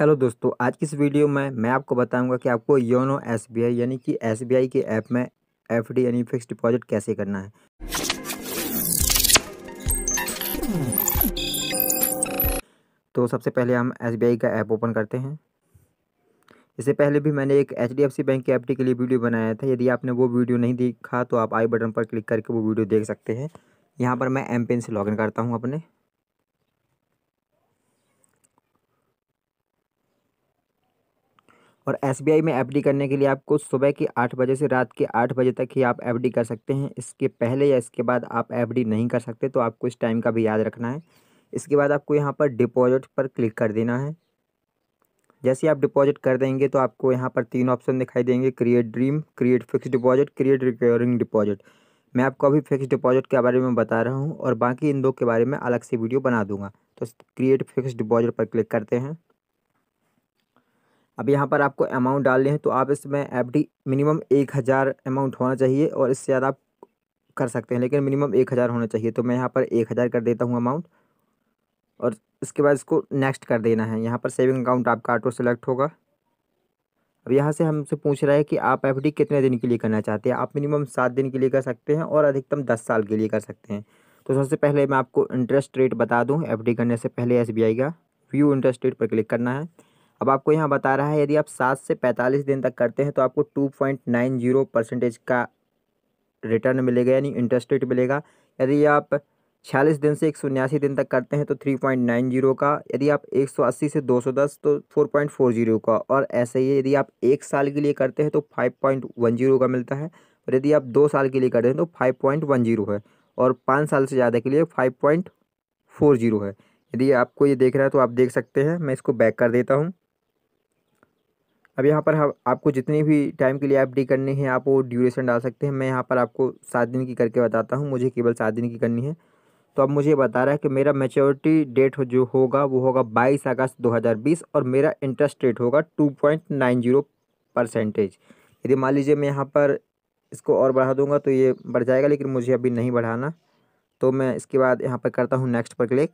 hello दोस्तों आज की इस वीडियो में मैं आपको बताऊंगा कि आपको योनो एसबीआई यानी कि एसबीआई के ऐप में एफडी यानी फिक्स डिपॉजिट कैसे करना है तो सबसे पहले हम एसबीआई का ऐप ओपन करते हैं इससे पहले भी मैंने एक एच बैंक के एफ के लिए वीडियो बनाया था यदि आपने वो वीडियो नहीं देखा तो आप आई बटन पर क्लिक करके वो वीडियो देख सकते हैं यहाँ पर मैं एम से लॉग करता हूँ अपने और एस में एफ करने के लिए आपको सुबह के आठ बजे से रात के आठ बजे तक ही आप एफ कर सकते हैं इसके पहले या इसके बाद आप एफ नहीं कर सकते तो आपको इस टाइम का भी याद रखना है इसके बाद आपको यहाँ पर डिपॉजिट पर क्लिक कर देना है जैसे आप डिपॉजिट कर देंगे तो आपको यहाँ पर तीन ऑप्शन दिखाई देंगे create dream create fix deposit create recurring deposit मैं आपको अभी फिक्स डिपॉजिट के बारे में बता रहा हूँ और बाकी इन दो के बारे में अलग से वीडियो बना दूंगा तो क्रिएट फिक्स डिपॉजिट पर क्लिक करते हैं अब यहाँ पर आपको अमाउंट डालने हैं तो आप इसमें एफ मिनिमम एक हज़ार अमाउंट होना चाहिए और इससे ज़्यादा आप कर सकते हैं लेकिन मिनिमम एक हज़ार होना चाहिए तो मैं यहाँ पर एक हज़ार कर देता हूँ अमाउंट और इसके बाद इसको नेक्स्ट कर देना है यहाँ पर सेविंग अकाउंट आपका ऑटो सेलेक्ट होगा अब यहाँ से हमसे पूछ रहा है कि आप एफ कितने दिन के लिए करना चाहते हैं आप मिनिमम सात दिन के लिए कर सकते हैं और अधिकतम दस साल के लिए कर सकते हैं तो सबसे पहले मैं आपको इंटरेस्ट रेट बता दूँ एफ करने से पहले एस का व्यू इंटरेस्ट रेट पर क्लिक करना है अब आपको यहाँ बता रहा है यदि आप सात से पैंतालीस दिन तक करते हैं तो आपको two point nine zero percentage का रिटर्न मिलेगा यानी इंटरेस्ट रेट मिलेगा यदि आप छियालीस दिन से एक सौ उन्यासी दिन तक करते हैं तो थ्री पॉइंट नाइन जीरो का यदि आप एक सौ अस्सी से दो सौ दस तो फोर पॉइंट फोर जीरो का और ऐसे ही यदि आप एक साल के लिए करते हैं तो फाइव पॉइंट वन जीरो का मिलता है और यदि आप दो साल के लिए करते हैं तो फाइव पॉइंट वन जीरो है और पाँच साल से ज़्यादा के लिए फाइव पॉइंट फोर जीरो है यदि आपको ये देख रहा है तो आप देख सकते हैं मैं इसको बैक कर देता हूँ अब यहाँ पर हम आपको जितने भी टाइम के लिए आप डी करनी है आप वो ड्यूरेशन डाल सकते हैं मैं यहाँ पर आपको सात दिन की करके बताता हूँ मुझे केवल सात दिन की करनी है तो अब मुझे बता रहा है कि मेरा मेच्योरिटी डेट हो जो होगा वो होगा बाईस अगस्त 2020 और मेरा इंटरेस्ट रेट होगा two point nine zero percentage यदि मान लीजिए मैं यहाँ पर इसको और बढ़ा दूंगा तो ये बढ़ जाएगा लेकिन मुझे अभी नहीं बढ़ाना तो मैं इसके बाद यहाँ पर करता हूँ नेक्स्ट पर क्लिक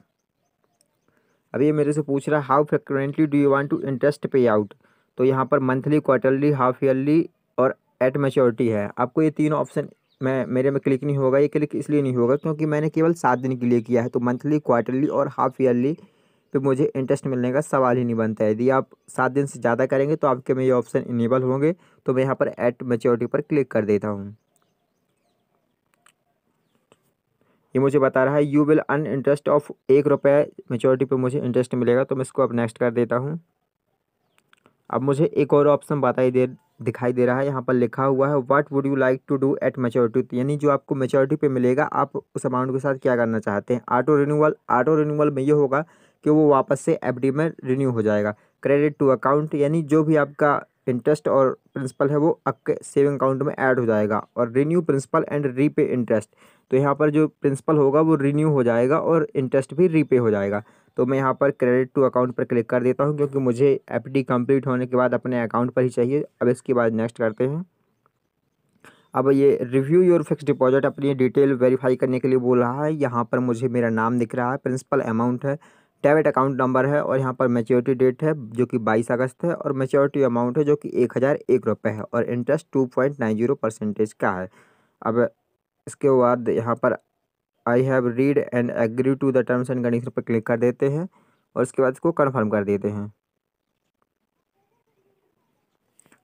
अभी ये मेरे से पूछ रहा है how frequently do you want to interest pay out तो यहाँ पर मंथली क्वार्टरली हाफ ईयरली और एट मेच्योरिटी है आपको ये तीनों ऑप्शन मैं मेरे में क्लिक नहीं होगा ये क्लिक इसलिए नहीं होगा क्योंकि मैंने केवल सात दिन के लिए किया है तो मंथली क्वार्टरली और हाफ ईयरली पे मुझे इंटरेस्ट मिलने का सवाल ही नहीं बनता है यदि आप सात दिन से ज़्यादा करेंगे तो आपके में ये ऑप्शन इनेबल होंगे तो मैं यहाँ पर एट मेच्योरिटी पर क्लिक कर देता हूँ ये मुझे बता रहा है you will earn interest of एक रुपये मेच्योरिटी पर मुझे इंटरेस्ट मिलेगा तो मैं इसको अब नेक्स्ट कर देता हूँ अब मुझे एक और ऑप्शन बताई दे दिखाई दे रहा है यहाँ पर लिखा हुआ है what would you like to do at maturity यानी जो आपको मेच्योरिटी पे मिलेगा आप उस अमाउंट के साथ क्या करना चाहते हैं ऑटो रिन्यूअल ऑटो रिन्यूअल में ये होगा कि वो वापस से एफ में रिन्यू हो जाएगा क्रेडिट टू अकाउंट यानी जो भी आपका इंटरेस्ट और प्रिंसिपल है वो आपके सेविंग अकाउंट में ऐड हो जाएगा और renew principal and repay interest तो यहाँ पर जो प्रिंसिपल होगा वो रिन्यू हो जाएगा और इंटरेस्ट भी रीपे हो जाएगा तो मैं यहाँ पर क्रेडिट टू अकाउंट पर क्लिक कर देता हूँ क्योंकि मुझे एफ कंप्लीट होने के बाद अपने अकाउंट पर ही चाहिए अब इसके बाद नेक्स्ट करते हैं अब ये रिव्यू योर फिक्स डिपॉजिट अपनी डिटेल वेरीफाई करने के लिए बोल रहा है यहाँ पर मुझे मेरा नाम दिख रहा है प्रिंसिपल अमाउंट है डेबिट अकाउंट नंबर है और यहाँ पर मेच्योरिटी डेट है जो कि बाईस अगस्त है और मेच्योरिटी अमाउंट है जो कि एक हज़ार एक रुपये है और interest two point nine zero percentage का है अब इसके बाद यहाँ पर I have read and agree to the terms and condition पर क्लिक कर देते हैं और इसके बाद इसको कन्फर्म कर देते हैं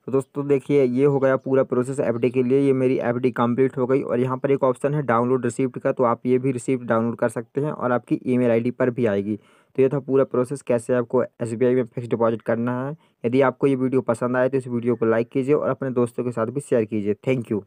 तो दोस्तों देखिए ये हो गया पूरा प्रोसेस एफडी के लिए ये मेरी एफडी कंप्लीट हो गई और यहाँ पर एक ऑप्शन है डाउनलोड रिसिप्ट का तो आप ये भी रिसिप्ट डाउनलोड कर सकते हैं और आपकी ईमेल आईडी पर भी आएगी तो ये था पूरा प्रोसेस कैसे आपको एसबीआई में फिक्स डिपॉजिट करना है यदि आपको ये वीडियो पसंद आए तो इस वीडियो को लाइक कीजिए और अपने दोस्तों के साथ भी शेयर कीजिए थैंक यू